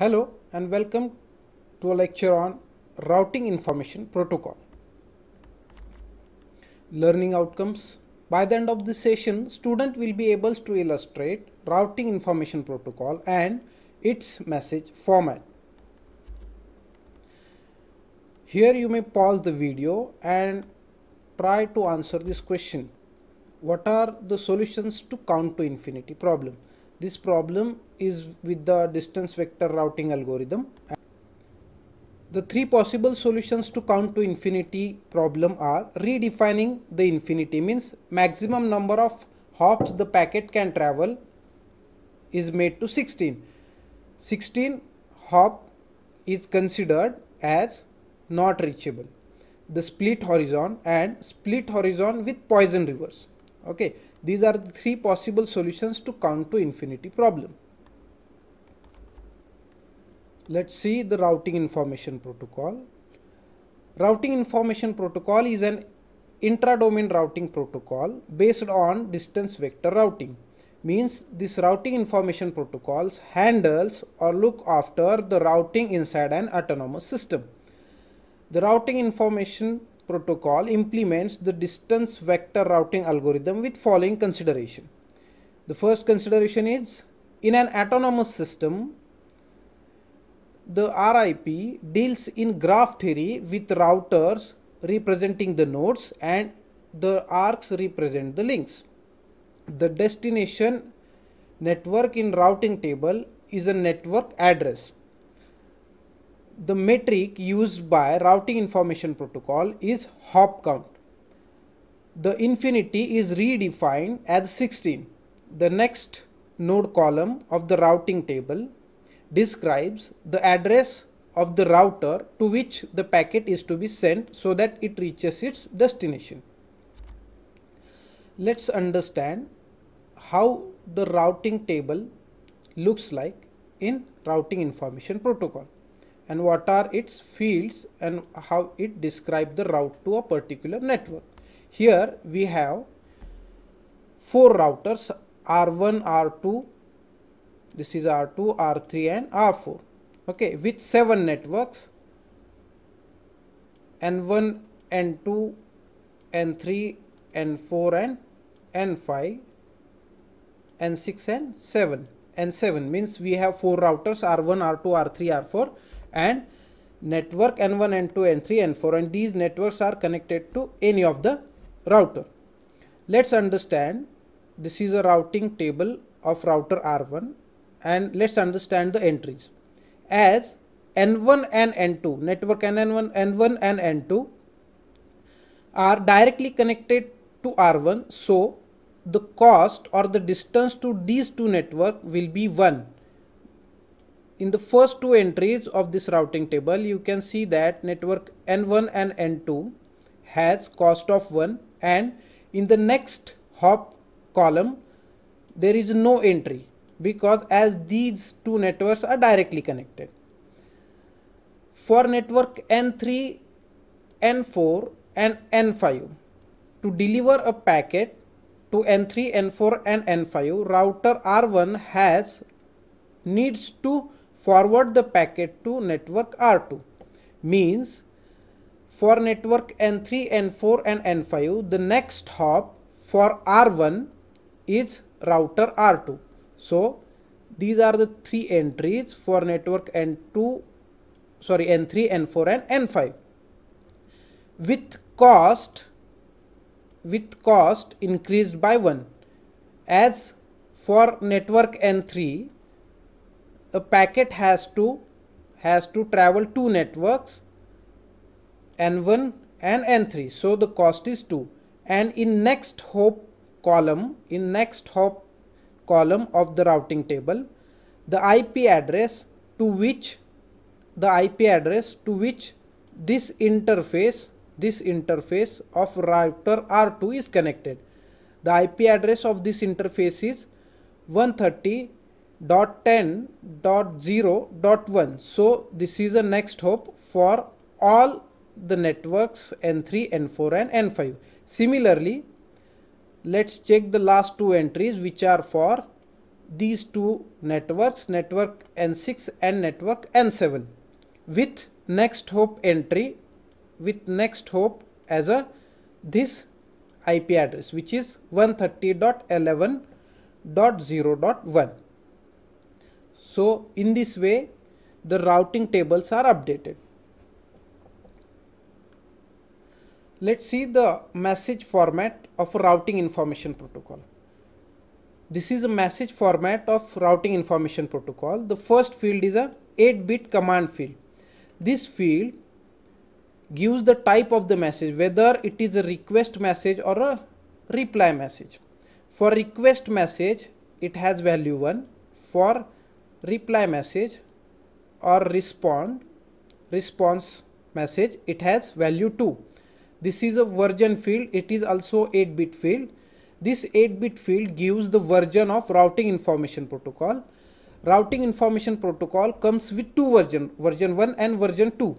Hello and welcome to a lecture on Routing Information Protocol. Learning outcomes. By the end of this session, student will be able to illustrate Routing Information Protocol and its message format. Here you may pause the video and try to answer this question. What are the solutions to count to infinity problem? This problem is with the distance vector routing algorithm. The three possible solutions to count to infinity problem are redefining the infinity means maximum number of hops the packet can travel is made to 16. 16 hop is considered as not reachable. The split horizon and split horizon with Poisson reverse okay these are the three possible solutions to count to infinity problem let's see the routing information protocol routing information protocol is an intra-domain routing protocol based on distance vector routing means this routing information protocols handles or look after the routing inside an autonomous system the routing information protocol implements the distance vector routing algorithm with following consideration. The first consideration is in an autonomous system, the RIP deals in graph theory with routers representing the nodes and the arcs represent the links. The destination network in routing table is a network address the metric used by routing information protocol is hop count. The infinity is redefined as 16. The next node column of the routing table describes the address of the router to which the packet is to be sent so that it reaches its destination. Let's understand how the routing table looks like in routing information protocol and what are its fields and how it describes the route to a particular network. Here we have four routers R1, R2, this is R2, R3 and R4 okay with seven networks N1, N2, N3, N4 and N5, N6 and 7. N7 means we have four routers R1, R2, R3, R4 and network N1, N2, N3, N4 and these networks are connected to any of the router. Let's understand this is a routing table of router R1 and let's understand the entries. As N1 and N2, network N1, N1 and N2 are directly connected to R1. So, the cost or the distance to these two network will be 1 in the first two entries of this routing table you can see that network N1 and N2 has cost of 1 and in the next hop column there is no entry because as these two networks are directly connected. For network N3, N4 and N5 to deliver a packet to N3, N4 and N5 router R1 has needs to forward the packet to network R2 means for network N3, N4 and N5 the next hop for R1 is router R2. So these are the three entries for network N2 sorry N3, N4 and N5 with cost with cost increased by 1 as for network N3 a packet has to has to travel two networks n1 and n3 so the cost is 2 and in next hop column in next hop column of the routing table the IP address to which the IP address to which this interface this interface of router R2 is connected the IP address of this interface is 130 dot 10 dot 0 dot 1 so this is the next hop for all the networks n3 n4 and n5 similarly let's check the last two entries which are for these two networks network n6 and network n7 with next hop entry with next hop as a this ip address which is 130.11.0.1 so in this way the routing tables are updated. Let's see the message format of routing information protocol. This is a message format of routing information protocol. The first field is a 8-bit command field. This field gives the type of the message whether it is a request message or a reply message. For request message it has value 1. For reply message or respond response message it has value 2 this is a version field it is also 8 bit field this 8 bit field gives the version of routing information protocol routing information protocol comes with two version version 1 and version 2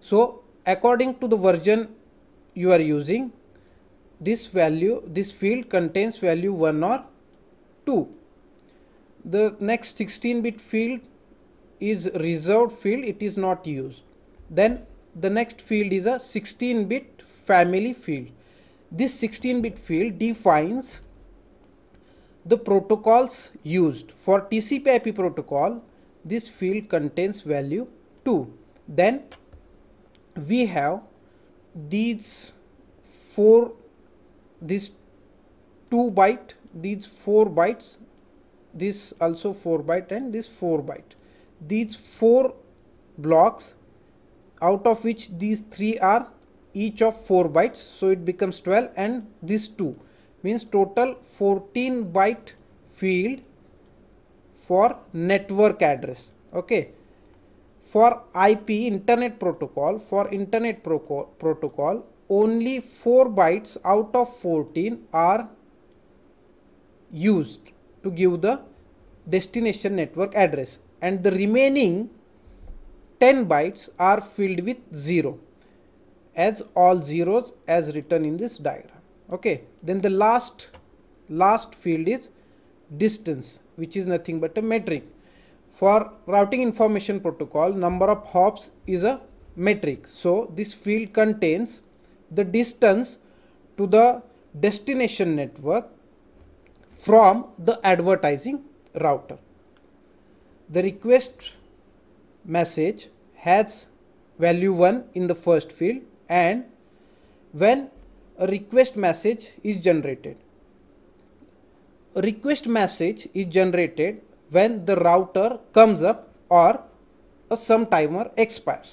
so according to the version you are using this value this field contains value 1 or 2 the next 16 bit field is reserved field it is not used then the next field is a 16 bit family field this 16 bit field defines the protocols used for TCP IP protocol this field contains value 2 then we have these four these two byte these four bytes this also 4 byte and this 4 byte these four blocks out of which these three are each of 4 bytes so it becomes 12 and this 2 means total 14 byte field for network address okay for IP internet protocol for internet protocol only 4 bytes out of 14 are used to give the destination network address and the remaining 10 bytes are filled with 0 as all zeros as written in this diagram okay then the last last field is distance which is nothing but a metric for routing information protocol number of hops is a metric so this field contains the distance to the destination network from the advertising router. The request message has value 1 in the first field and when a request message is generated. A request message is generated when the router comes up or a some timer expires.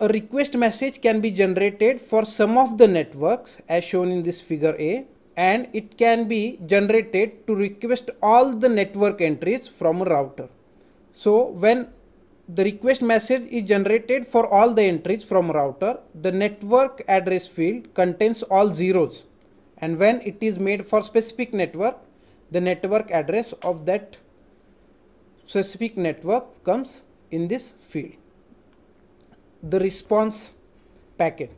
A request message can be generated for some of the networks as shown in this figure A and it can be generated to request all the network entries from a router. So when the request message is generated for all the entries from router, the network address field contains all zeros and when it is made for specific network, the network address of that specific network comes in this field. The response packet.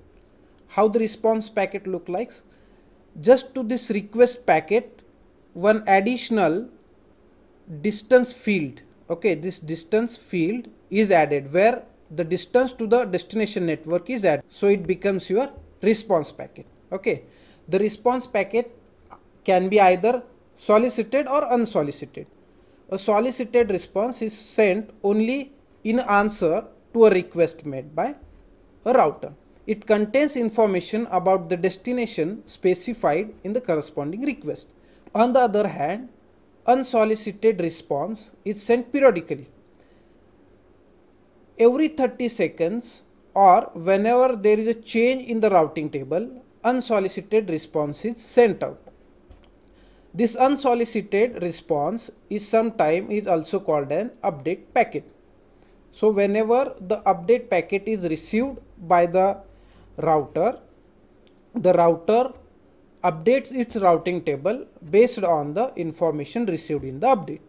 How the response packet look like? just to this request packet one additional distance field okay this distance field is added where the distance to the destination network is added so it becomes your response packet okay the response packet can be either solicited or unsolicited a solicited response is sent only in answer to a request made by a router it contains information about the destination specified in the corresponding request. On the other hand, unsolicited response is sent periodically. Every 30 seconds or whenever there is a change in the routing table, unsolicited response is sent out. This unsolicited response is sometimes is also called an update packet. So whenever the update packet is received by the router the router updates its routing table based on the information received in the update.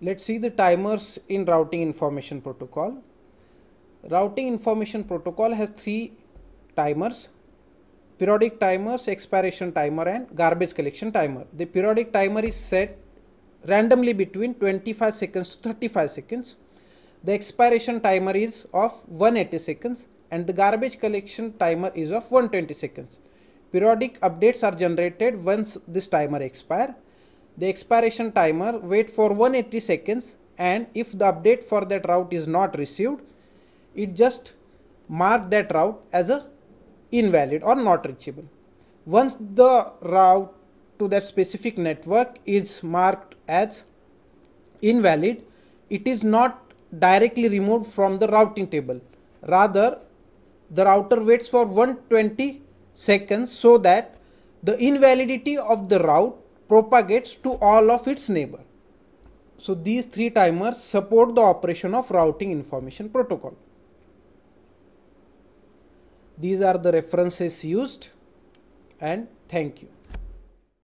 Let's see the timers in routing information protocol. Routing information protocol has three timers periodic timers, expiration timer and garbage collection timer. The periodic timer is set randomly between 25 seconds to 35 seconds the expiration timer is of 180 seconds and the garbage collection timer is of 120 seconds. Periodic updates are generated once this timer expire. The expiration timer wait for 180 seconds and if the update for that route is not received, it just mark that route as a invalid or not reachable. Once the route to that specific network is marked as invalid, it is not directly removed from the routing table. Rather, the router waits for 120 seconds so that the invalidity of the route propagates to all of its neighbor. So these three timers support the operation of routing information protocol. These are the references used and thank you.